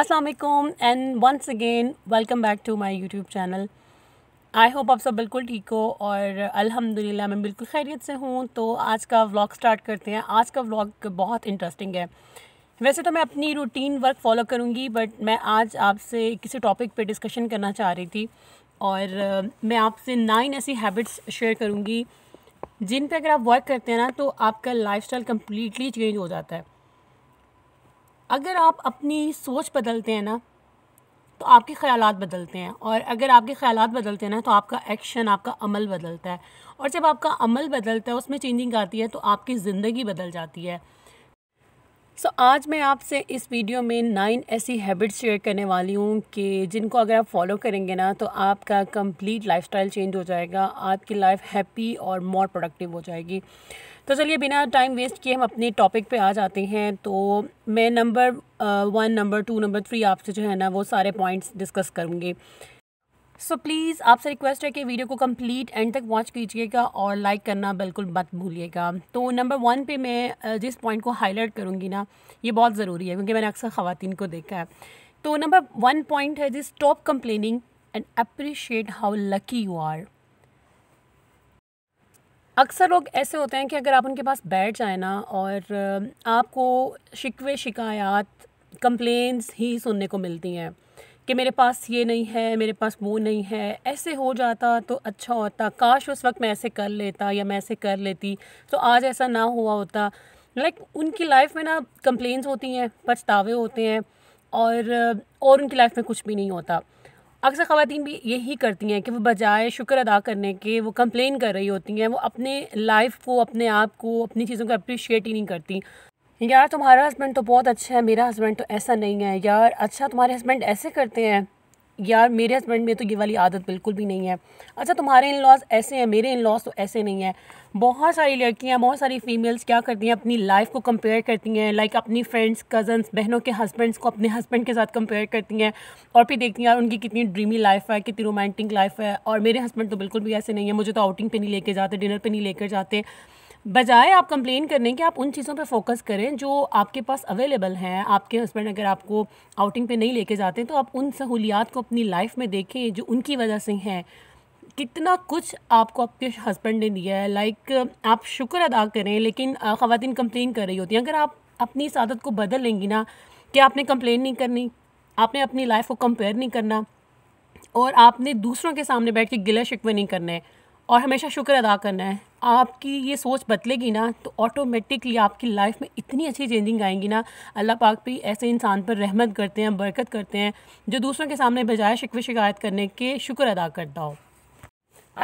Aslam and once again welcome back to my YouTube channel I hope आप सब बिल्कुल ठीक हो और अल्हम्दुलिल्लाह मैं बिल्कुल खैरियत से हूँ तो आज का व्लॉग स्टार्ट करते हैं आज का व्लॉग बहुत इंटरेस्टिंग है वैसे तो मैं अपनी रूटीन वर्क फॉलो करूँगी बट मैं आज आपसे किसी टॉपिक पे डिस्कशन करना चाह रही थी और मैं आपसे नाइन ऐसी हैबिट्स शेयर करूँगी जिन पर अगर आप वर्क करते हैं ना तो आपका लाइफ स्टाइल चेंज हो जाता है अगर आप अपनी सोच बदलते हैं ना तो आपके ख्याल बदलते हैं और अगर आपके ख्याल बदलते हैं ना तो आपका एक्शन आपका अमल बदलता है और जब आपका अमल बदलता है उसमें चेंजिंग आती है तो आपकी ज़िंदगी बदल जाती है सो so, आज मैं आपसे इस वीडियो में नाइन ऐसी हैबिट्स शेयर करने वाली हूँ कि जिनको अगर आप फॉलो करेंगे ना तो आपका कंप्लीट लाइफस्टाइल चेंज हो जाएगा आपकी लाइफ हैप्पी और मोर प्रोडक्टिव हो जाएगी तो चलिए बिना टाइम वेस्ट किए हम अपने टॉपिक पे आ जाते हैं तो मैं number one number two number three आपसे जो है ना वो सारे पॉइंट्स डिस्कस करूँगी सो प्लीज़ आपसे रिक्वेस्ट है कि वीडियो को कंप्लीट एंड तक वॉच कीजिएगा और लाइक करना बिल्कुल मत भूलिएगा तो नंबर वन पे मैं जिस पॉइंट को हाईलाइट करूँगी ना ये बहुत ज़रूरी है क्योंकि मैंने अक्सर ख़वान को देखा है तो नंबर वन पॉइंट है जिस stop complaining and appreciate how lucky you are अक्सर लोग ऐसे होते हैं कि अगर आप उनके पास बैठ जाए ना और आपको शिकवे शिकायत कंप्लेंस ही सुनने को मिलती हैं कि मेरे पास ये नहीं है मेरे पास वो नहीं है ऐसे हो जाता तो अच्छा होता काश उस वक्त मैं ऐसे कर लेता या मैं ऐसे कर लेती तो आज ऐसा ना हुआ होता लाइक like, उनकी लाइफ में ना कंप्लेंट्स होती हैं पछतावे होते हैं और और उनकी लाइफ में कुछ भी नहीं होता अक्सर खातन भी यही करती हैं कि वो बजाय शुक्र अदा करने के वो कंप्लेन कर रही होती हैं वो अपने लाइफ को अपने आप को अपनी चीज़ों को अप्रिशिएट ही नहीं करती यार तुम्हारा हस्बैंड तो बहुत अच्छा है मेरा हस्बैंड तो ऐसा नहीं है यार अच्छा तुम्हारे हस्बैंड ऐसे करते हैं यार मेरे हस्बैंड में तो ये वाली आदत बिल्कुल भी नहीं है अच्छा तुम्हारे इन लॉज ऐसे हैं मेरे इन लॉज तो ऐसे नहीं है बहुत सारी लड़कियाँ बहुत सारी फीमेल्स क्या करती हैं अपनी लाइफ को कंपेयर करती हैं लाइक अपनी फ्रेंड्स कज़न्स बहनों के हस्बैंड्स को अपने हस्बैंड के साथ कंपेयर करती हैं और फिर देखती हैं यार उनकी कितनी ड्रीमी लाइफ है कितनी रोमांटिक लाइफ है और मेरे हस्बैंड तो बिल्कुल भी ऐसे नहीं है मुझे तो आउटिंग पर नहीं लेकर जाते डिनर पर नहीं लेकर जाते बजाय आप कंप्लेन करने के आप उन चीज़ों पर फोकस करें जो आपके पास अवेलेबल हैं आपके हस्बैंड अगर आपको आउटिंग पे नहीं लेके जाते हैं तो आप उन सहूलियात को अपनी लाइफ में देखें जो उनकी वजह से हैं कितना कुछ आपको आपके हस्बैंड ने दिया है लाइक आप शुक्र अदा करें लेकिन ख़वान कंप्लेन कर रही होती हैं अगर आप अपनी इस आदत को बदल लेंगी ना कि आपने कंप्लेन नहीं करनी आपने अपनी लाइफ को कंपेयर नहीं करना और आपने दूसरों के सामने बैठ के गिला शिकवे नहीं करने और हमेशा शुक्र अदा करना है आपकी ये सोच बदलेगी ना तो ऑटोमेटिकली आपकी लाइफ में इतनी अच्छी चेंजिंग आएंगी ना अल्लाह पाक भी ऐसे इंसान पर रहमत करते हैं बरकत करते हैं जो दूसरों के सामने बजाय शिकवे शिकायत करने के शुक्र अदा करता हो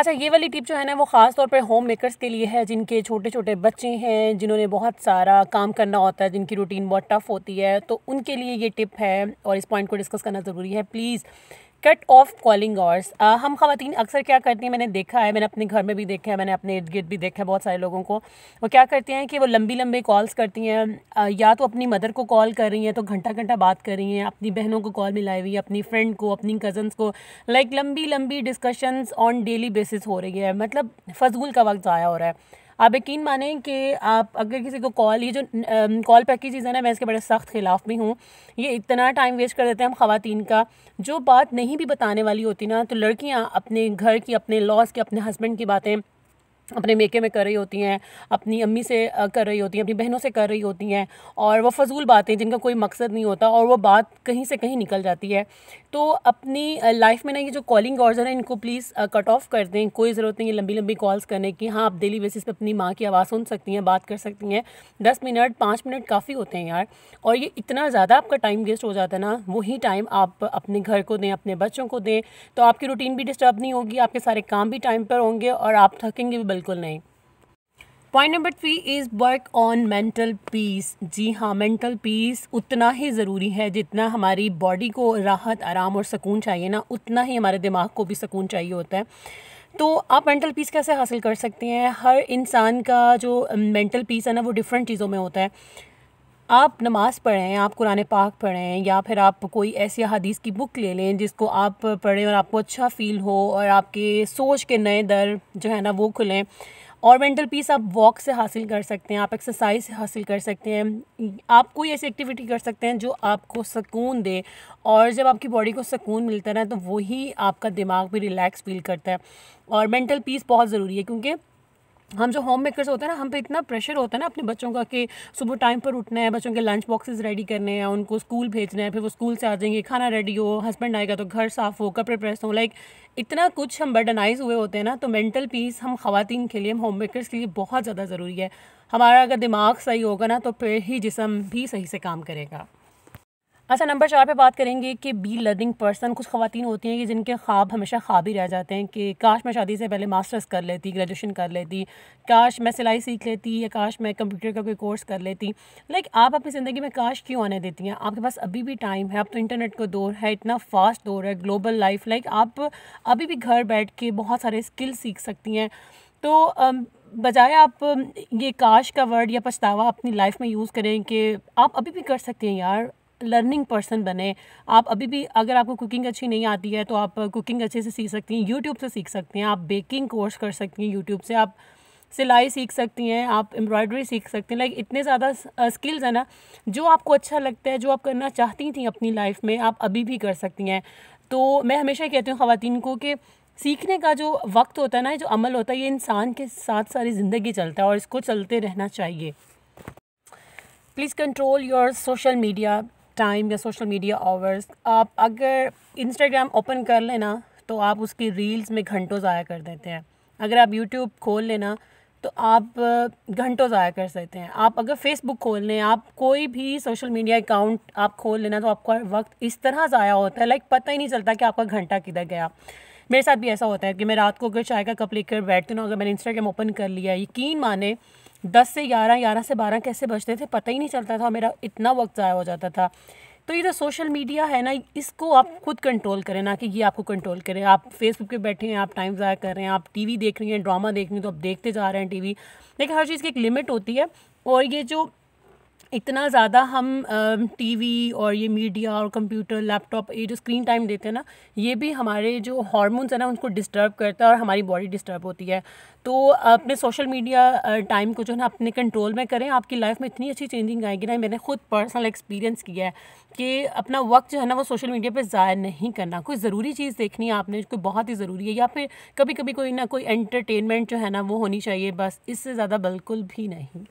अच्छा ये वाली टिप जो है ना वो ख़ास तौर पर होम मेकर्स के लिए है जिनके छोटे छोटे बच्चे हैं जिन्होंने बहुत सारा काम करना होता है जिनकी रूटीन बहुत टफ़ होती है तो उनके लिए ये टिप है और इस पॉइंट को डिस्कस करना ज़रूरी है please cut off calling hours हम खातन अक्सर क्या करती हैं मैंने देखा है मैंने अपने घर में भी देखा है मैंने अपने इर्द गिर्द भी देखा है बहुत सारे लोगों को वो क्या करती हैं कि वो लंबी लंबी कॉल्स करती हैं uh, या तो अपनी मदर को कॉल कर रही हैं तो घंटा घंटा बात कर रही हैं अपनी बहनों को कॉल मिलाई हुई है अपनी फ्रेंड को अपनी कज़न्स को लाइक like, लंबी लंबी डिस्कशंस ऑन डेली बेसिस हो रही है मतलब फजूल का वक्त ज़ाया हो रहा है आप यकीन मानें कि आप अगर किसी को कॉल ये जो कॉल पैक की चीज़ें ना मैं इसके बड़े सख्त खिलाफ़ भी हूँ ये इतना टाइम वेस्ट कर देते हैं हम खातन का जो बात नहीं भी बताने वाली होती ना तो लड़कियाँ अपने घर की अपने लॉस की अपने हस्बैंड की बातें अपने मेके में कर रही होती हैं अपनी अम्मी से कर रही होती हैं अपनी बहनों से कर रही होती हैं और वो फजूल बातें जिनका कोई मकसद नहीं होता और वो बात कहीं से कहीं निकल जाती है तो अपनी लाइफ में ना ये जो कॉलिंग ऑर्डर है इनको प्लीज़ कट ऑफ कर दें कोई ज़रूरत नहीं है लंबी लंबी कॉल्स करने की हाँ आप डेली बेसिस पर अपनी माँ की आवाज़ सुन सकती हैं बात कर सकती हैं दस मिनट पाँच मिनट काफ़ी होते हैं यार और ये इतना ज़्यादा आपका टाइम वेस्ट हो जाता है ना वही टाइम आप अपने घर को दें अपने बच्चों को दें तो आपकी रूटीन भी डिस्टर्ब नहीं होगी आपके सारे काम भी टाइम पर होंगे और आप थकेंगे भी बिल्कुल नहीं point number three is work on mental peace जी हाँ मेंटल पीस उतना ही ज़रूरी है जितना हमारी बॉडी को राहत आराम और सुकून चाहिए ना उतना ही हमारे दिमाग को भी सुकून चाहिए होता है तो आप मेंटल पीस कैसे हासिल कर सकते हैं हर इंसान का जो मेंटल पीस है ना वो डिफरेंट चीज़ों में होता है आप नमाज़ पढ़ें आप कुरान पाक पढ़ें या फिर आप कोई ऐसी हदीस की बुक ले लें जिसको आप पढ़ें और आपको अच्छा फ़ील हो और आपके सोच के नए दर जो है ना वो खुलें और मेंटल पीस आप वॉक से हासिल कर सकते हैं आप एक्सरसाइज से हासिल कर सकते हैं आप कोई ऐसी एक्टिविटी कर सकते हैं जो आपको सुकून दे और जब आपकी बॉडी को सुकून मिलता है तो वही आपका दिमाग भी रिलैक्स फील करता है और मेंटल पीस बहुत ज़रूरी है क्योंकि हम जो होम मेकर्स होते हैं ना हम पे इतना प्रेशर होता है ना अपने बच्चों का कि सुबह टाइम पर उठना है बच्चों के लंच बॉक्सेस रेडी करने हैं उनको स्कूल भेजना है फिर वो स्कूल से आ जाएंगे खाना रेडी हो हस्बैंड आएगा तो घर साफ़ हो कपड़े प्रेस हो लाइक इतना कुछ हम बर्डनाइज हुए होते हैं ना तो मेंटल पीस हम खातन के लिए हम होम मेकर्स के लिए बहुत ज़्यादा ज़रूरी है हमारा अगर दिमाग सही होगा ना तो फिर ही जिसम भी सही से काम करेगा अच्छा नंबर चार पे बात करेंगे कि बी लर्निंग पर्सन कुछ खातन होती हैं कि जिनके ख्वाब हमेशा ख्वाब ही रह जाते हैं कि काश मैं शादी से पहले मास्टर्स कर लेती ग्रेजुएशन कर लेती काश मैं सिलाई सीख लेती या काश मैं कंप्यूटर का कोई कोर्स कर लेती लाइक आप अपनी ज़िंदगी में काश क्यों आने देती हैं आपके पास अभी भी टाइम है अब तो इंटरनेट का दौर है इतना फास्ट दौर है ग्लोबल लाइफ लाइक आप अभी भी घर बैठ के बहुत सारे स्किल सीख सकती हैं तो बजाय आप ये काश का वर्ड या पछतावा अपनी लाइफ में यूज़ करें कि आप अभी भी कर सकते हैं यार लर्निंग पर्सन बने आप अभी भी अगर आपको कुकिंग अच्छी नहीं आती है तो आप कुकिंग अच्छे से सीख सकती हैं यूट्यूब से सीख सकती हैं आप बेकिंग कोर्स कर सकती हैं यूट्यूब से आप सिलाई सीख सकती हैं आप एम्ब्रॉयडरी सीख सकती हैं लाइक इतने ज़्यादा स्किल्स हैं ना जो आपको अच्छा लगता है जो आप करना चाहती थी अपनी लाइफ में आप अभी भी कर सकती हैं तो मैं हमेशा कहती हूँ ख़वान को कि सीखने का जो वक्त होता है ना जो अमल होता है ये इंसान के साथ सारी ज़िंदगी चलता है और इसको चलते रहना चाहिए please control your social media time या सोशल मीडिया आवर्स आप अगर इंस्टाग्राम ओपन कर लेना तो आप उसकी रील्स में घंटों ज़ाया कर देते हैं अगर आप यूट्यूब खोल लेना तो आप घंटों ज़ाया कर सकते हैं आप अगर फेसबुक खोल लें आप कोई भी सोशल मीडिया अकाउंट आप खोल लेना तो आपका वक्त इस तरह ज़ाया होता है लाइक पता ही नहीं चलता कि आपका घंटा किधर गया मेरे साथ भी ऐसा होता है कि मैं रात को अगर चाय का कप लेकर बैठती हूँ अगर मैंने इंस्टाग्राम ओपन कर लिया यकीन माने दस से ग्यारह ग्यारह से बारह कैसे बजते थे पता ही नहीं चलता था मेरा इतना वक्त ज़ाया हो जाता था तो ये जो सोशल मीडिया है ना इसको आप खुद कंट्रोल करें ना कि ये आपको कंट्रोल करें आप फेसबुक पे बैठे हैं आप टाइम ज़ाया कर रहे हैं आप टीवी देख रही हैं ड्रामा देख रही हैं तो आप देखते जा रहे हैं टीवी लेकिन हर चीज़ की एक लिमिट होती है और ये जो इतना ज़्यादा हम टीवी और ये मीडिया और कंप्यूटर लैपटॉप ये जो स्क्रीन टाइम देते हैं ना ये भी हमारे जो हार्मोन्स हैं ना उनको डिस्टर्ब करता है और हमारी बॉडी डिस्टर्ब होती है तो अपने सोशल मीडिया टाइम को जो है ना अपने कंट्रोल में करें आपकी लाइफ में इतनी अच्छी चेंजिंग आएगी ना मैंने खुद पर्सनल एक्सपीरियंस किया है कि अपना वक्त जो है ना वो सोशल मीडिया पर ज़ाया नहीं करना कोई ज़रूरी चीज़ देखनी है आपने कोई बहुत ही ज़रूरी है या फिर कभी कभी कोई ना कोई एंटरटेनमेंट जो है ना वो होनी चाहिए बस इससे ज़्यादा बिल्कुल भी नहीं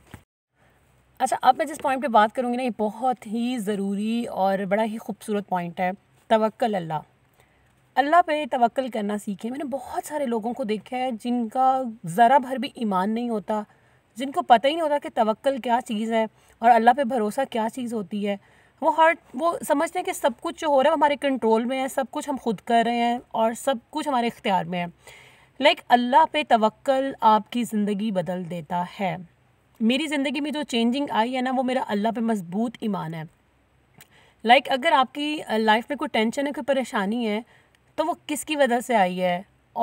अच्छा अब मैं जिस पॉइंट पे बात करूँगी ना ये बहुत ही ज़रूरी और बड़ा ही खूबसूरत पॉइंट है तवक्ल अल्लाह अल्लाह पे तवक्ल करना सीखे मैंने बहुत सारे लोगों को देखा है जिनका ज़रा भर भी ईमान नहीं होता जिनको पता ही नहीं होता कि तवक्ल क्या चीज़ है और अल्लाह पे भरोसा क्या चीज़ होती है वो हर वो समझते हैं कि सब कुछ जो हो रहा है हमारे कंट्रोल में है सब कुछ हम खुद कर रहे हैं और सब कुछ हमारे इख्तियार में है लाइक अल्लाह पे तवक्ल आपकी ज़िंदगी बदल देता है मेरी ज़िंदगी में जो चेंजिंग आई है ना वो मेरा अल्लाह पे मजबूत ईमान है लाइक like, अगर आपकी लाइफ में कोई टेंशन है कोई परेशानी है तो वो किसकी वजह से आई है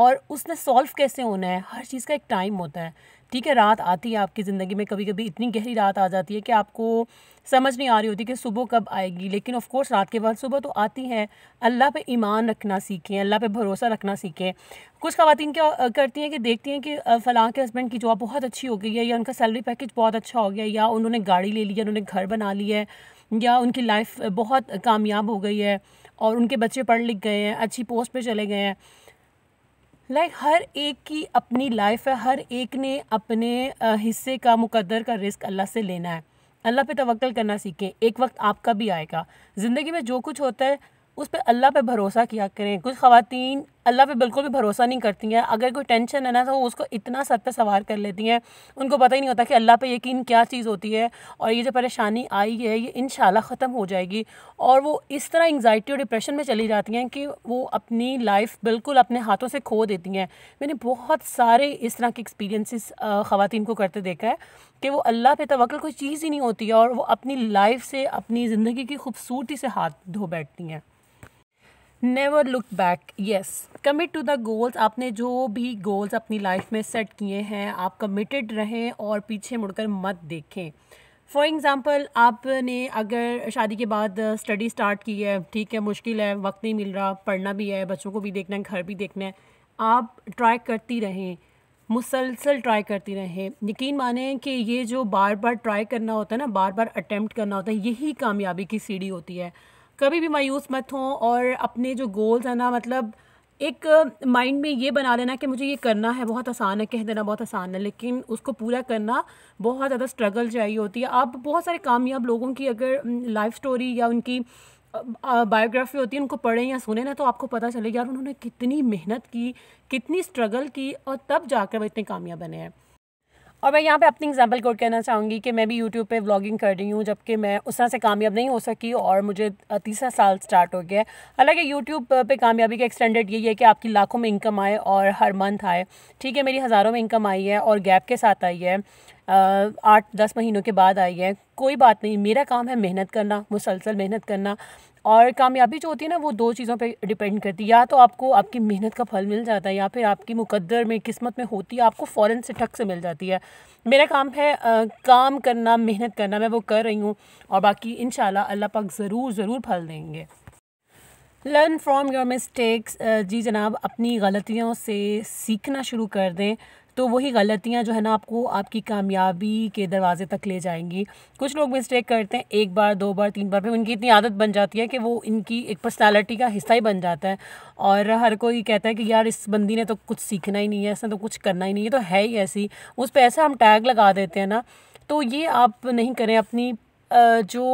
और उसने सॉल्व कैसे होना है हर चीज़ का एक टाइम होता है ठीक है रात आती है आपकी ज़िंदगी में कभी कभी इतनी गहरी रात आ जाती है कि आपको समझ नहीं आ रही होती कि सुबह कब आएगी लेकिन ऑफ़ कोर्स रात के बाद सुबह तो आती है अल्लाह पे ईमान रखना सीखें अल्लाह पे भरोसा रखना सीखें कुछ खातन क्या करती हैं कि देखती हैं कि फ़लाँ के हस्बैंड की जॉब बहुत अच्छी हो गई है या उनका सैलरी पैकेज बहुत अच्छा हो गया या उन्होंने गाड़ी ले ली है उन्होंने घर बना लिया है या उनकी लाइफ बहुत कामयाब हो गई है और उनके बच्चे पढ़ लिख गए हैं अच्छी पोस्ट पर चले गए हैं लाइक like, हर एक की अपनी लाइफ है हर एक ने अपने हिस्से का मुकद्दर का रिस्क अल्लाह से लेना है अल्लाह पे तवक्ल करना सीखें एक वक्त आपका भी आएगा ज़िंदगी में जो कुछ होता है उस पर अल्लाह पे भरोसा किया करें कुछ खातन अल्लाह पे बिल्कुल भी भरोसा नहीं करती हैं अगर कोई टेंशन है ना तो वो उसको इतना सर पे सवार कर लेती हैं उनको पता ही नहीं होता कि अल्लाह पे यकीन क्या चीज़ होती है और ये जो परेशानी आई है ये इन ख़त्म हो जाएगी और वो इस तरह एंगजाइटी और डिप्रेशन में चली जाती हैं कि वो अपनी लाइफ बिल्कुल अपने हाथों से खो देती हैं मैंने बहुत सारे इस तरह के एक्सपीरियंसिस ख़वान को करते देखा है कि वो अल्लाह पे तवक्ल कोई चीज़ ही नहीं होती है और वो अपनी लाइफ से अपनी ज़िंदगी की खूबसूरती से हाथ धो बैठती हैं never look back yes commit to the goals आपने जो भी गोल्स अपनी लाइफ में सेट किए हैं आप कमिटेड रहें और पीछे मुड़कर मत देखें फॉर एग्ज़ाम्पल आपने अगर शादी के बाद स्टडी स्टार्ट की है ठीक है मुश्किल है वक्त नहीं मिल रहा पढ़ना भी है बच्चों को भी देखना है घर भी देखना है आप ट्राई करती रहें मुसलसल ट्राई करती रहें यकीन माने कि ये जो बार बार ट्राई करना होता है ना बार बार अटैम्प्ट करना होता है यही कामयाबी की सीढ़ी होती है कभी भी मायूस मत हों और अपने जो गोल्स हैं ना मतलब एक माइंड uh, में ये बना लेना कि मुझे ये करना है बहुत आसान है कह देना बहुत आसान है लेकिन उसको पूरा करना बहुत ज़्यादा स्ट्रगल चाहिए होती है आप बहुत सारे कामयाब लोगों की अगर लाइफ स्टोरी या उनकी बायोग्राफी होती है उनको पढ़ें या सुने ना तो आपको पता चलेगा यार उन्होंने कितनी मेहनत की कितनी स्ट्रगल की और तब जाकर वह इतने कामयाब बने हैं और मैं यहाँ पे अपनी एग्जांपल कोट कहना चाहूँगी कि मैं भी यूट्यूब पे व्लॉगिंग कर रही हूँ जबकि मैं उस तरह से कामयाब नहीं हो सकी और मुझे तीसरा साल स्टार्ट हो गया है हालांकि यूट्यूब पे कामयाबी का एक्सटेंडेड यही है कि आपकी लाखों में इनकम आए और हर मंथ आए ठीक है मेरी हज़ारों में इनकम आई है और गैप के साथ आई है आठ दस महीनों के बाद आई है कोई बात नहीं मेरा काम है मेहनत करना मुसलसल मेहनत करना और कामयाबी जो होती है ना वो दो चीज़ों पे डिपेंड करती है या तो आपको आपकी मेहनत का फल मिल जाता है या फिर आपकी मुकद्दर में किस्मत में होती है आपको फ़ौरन से ठक से मिल जाती है मेरा काम है आ, काम करना मेहनत करना मैं वो कर रही हूँ और बाकी इन अल्लाह पाक ज़रूर ज़रूर फल देंगे लर्न फ्रॉम योर मिस्टेक्स जी जनाब अपनी गलतियों से सीखना शुरू कर दें तो वही गलतियाँ जो है ना आपको आपकी कामयाबी के दरवाजे तक ले जाएंगी कुछ लोग मिस्टेक करते हैं एक बार दो बार तीन बार फिर उनकी इतनी आदत बन जाती है कि वो इनकी एक पर्सनैलिटी का हिस्सा ही बन जाता है और हर कोई कहता है कि यार इस बंदी ने तो कुछ सीखना ही नहीं है इसने तो कुछ करना ही नहीं है तो है ही ऐसी उस पर ऐसा हम टैग लगा देते हैं ना तो ये आप नहीं करें अपनी जो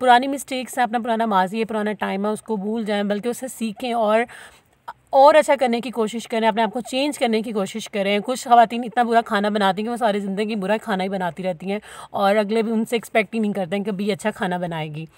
पुरानी मिस्टेक्स हैं अपना पुराना माजी है पुराना टाइम है उसको भूल जाएं बल्कि उससे सीखें और और अच्छा करने की कोशिश करें अपने आप को चेंज करने की कोशिश करें कुछ खातन इतना बुरा खाना बनाती हैं कि वो सारी ज़िंदगी बुरा खाना ही बनाती रहती हैं और अगले भी उनसे एक्सपेक्ट ही नहीं करते हैं कि भी अच्छा खाना बनाएगी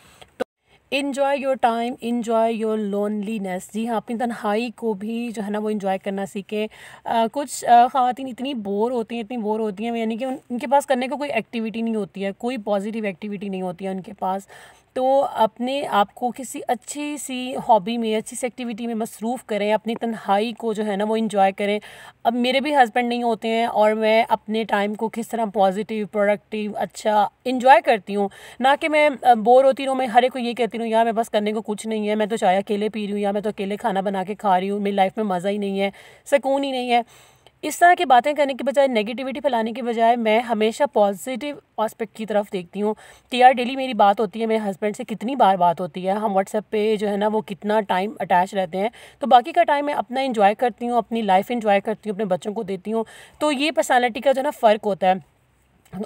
enjoy your time enjoy your loneliness जी हाँ अपनी तन्हाई को भी जो है ना वो इन्जॉय करना सीखें कुछ uh, खातन इतनी बोर होती हैं इतनी बोर होती हैं यानी कि उन, उनके पास करने को कोई एक्टिविटी नहीं होती है कोई पॉजिटिव एक्टिविटी नहीं होती है उनके पास तो अपने आप को किसी अच्छी सी हॉबी में अच्छी सी एक्टिविटी में मसरूफ़ करें अपनी तन्हाई को जो है ना वो इन्जॉय करें अब मेरे भी हस्बैंड नहीं होते हैं और मैं अपने टाइम को किस तरह पॉजिटिव प्रोडक्टिव अच्छा इन्जॉय करती हूँ ना कि मैं बोर होती रहूँ मैं हर एक को ये कहती रहूँ यार मैं बस करने को कुछ नहीं है मैं तो चाय अकेले पी रही हूँ या मैं तो अकेले खाना बना के खा रही हूँ मेरी लाइफ में मज़ा ही नहीं है सुकून ही नहीं है इस तरह की बातें करने के बजाय नेगेटिविटी फैलाने के बजाय मैं हमेशा पॉजिटिव आस्पेक्ट की तरफ देखती हूँ कि यार डेली मेरी बात होती है मेरे हस्बैंड से कितनी बार बात होती है हम व्हाट्सएप पे जो है ना वो कितना टाइम अटैच रहते हैं तो बाकी का टाइम मैं अपना इन्जॉय करती हूँ अपनी लाइफ इन्जॉय करती हूँ अपने बच्चों को देती हूँ तो ये पर्सनैलिटी का जो है ना फ़र्क होता है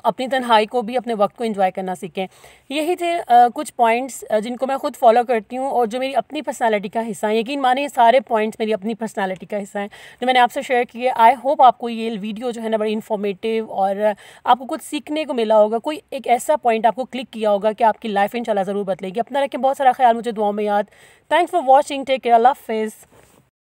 अपनी तन्हाई को भी अपने वक्त को इन्जॉय करना सीखें यही थे आ, कुछ पॉइंट्स जिनको मैं खुद फॉलो करती हूँ और जो मेरी अपनी पर्सनालिटी का हिस्सा है यकीन माने सारे पॉइंट्स मेरी अपनी पर्सनालिटी का हिस्सा हैं जो मैंने आपसे शेयर किए आई होप आपको ये वीडियो जो है ना बड़ी इन्फॉर्मेटिव और आपको कुछ सीखने को मिला होगा कोई एक ऐसा पॉइंट आपको क्लिक किया होगा कि आपकी लाइफ इन ज़रूर बदलेगी अपना रखें बहुत सारा ख्याल मुझे दुआ में याद thanks for watching take care अल्लाह हाफिज़